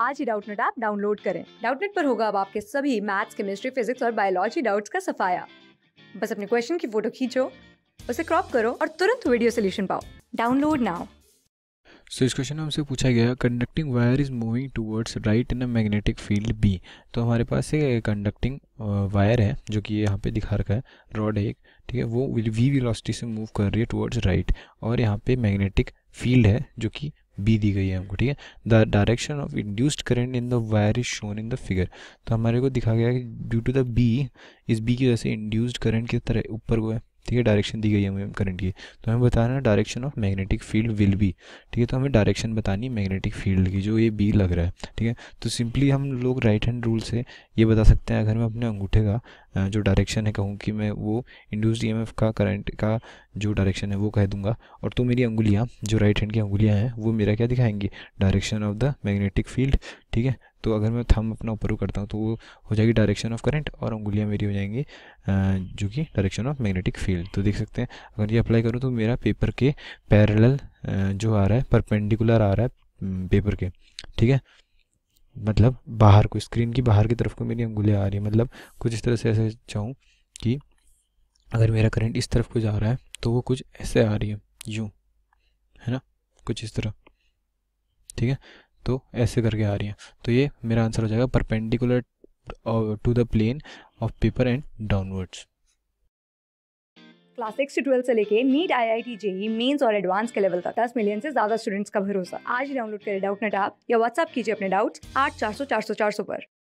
आज ही Doubtnet app download करें डाउटनेट पर होगा अब आपके सभी मैथ्स केमिस्ट्री फिजिक्स और बायोलॉजी डाउट्स का सफाया बस अपने क्वेश्चन की फोटो खींचो उसे क्रॉप करो और तुरंत वीडियो सोल्यूशन पाओ डाउनलोड नाउ सो इस क्वेश्चन में हमसे पूछा गया conducting wire is moving towards right in a magnetic field B तो हमारे पास एक कंडक्टिंग वायर है जो कि यहाँ पे दिखा रखा है रॉड एक ठीक है वो वी वेलोसिटी से मूव कर रही है टूवर्ड्स राइट और यहाँ पे मैग्नेटिक फील्ड है जो कि बी दी गई है हमको ठीक है the direction of induced current in the wire is shown in the figure तो हमारे को दिखा गया कि ड्यू टू द बी इस बी की वजह से इंड्यूस्ड करेंट किस तरह ऊपर को है ठीक है डायरेक्शन दी गई है हमें करंट की तो हमें बताना है direction of magnetic field will be ठीक है तो हमें डायरेक्शन बतानी है मैग्नेटिक फील्ड की जो ये बी लग रहा है ठीक है तो सिंपली हम लोग राइट हैंड रूल से ये बता सकते हैं अगर मैं अपने अंगूठे का जो डायरेक्शन है कहूँ कि मैं वो इंड्यूस ई का करंट का जो डायरेक्शन है वो कह दूंगा और तो मेरी अंगुलियाँ जो राइट हैंड की अंगुलियाँ हैं वो मेरा क्या दिखाएंगी direction of the magnetic field ठीक है तो अगर मैं थम अपना ऊपर करता हूँ तो वो हो जाएगी डायरेक्शन ऑफ करंट और उंगलियाँ मेरी हो जाएंगी जो कि डायरेक्शन ऑफ मैग्नेटिक फील्ड तो देख सकते हैं अगर ये अप्लाई करूँ तो मेरा पेपर के पैरेलल जो आ रहा है परपेंडिकुलर आ रहा है पेपर के ठीक है मतलब बाहर को स्क्रीन की बाहर की तरफ को मेरी उंगलियाँ आ रही है मतलब कुछ इस तरह से ऐसे चाहूँ कि अगर मेरा करंट इस तरफ को जा रहा है तो वो कुछ ऐसे आ रही है यूँ है ना कुछ इस तरह ठीक है तो ऐसे करके आ रही हैं तो ये मेरा आंसर हो जाएगा perpendicular to the plane of paper and downwards class six twelfth से लेके NEET I I T JEE mains और एडवांस के लेवल तक दस मिलियन से ज्यादा स्टूडेंट्स का भरोसा आज ही डाउनलोड करें डाउट नेट आप या व्हाट्सअप कीजिए अपने डाउट्स आठ चार सौ चार सौ चार सौ पर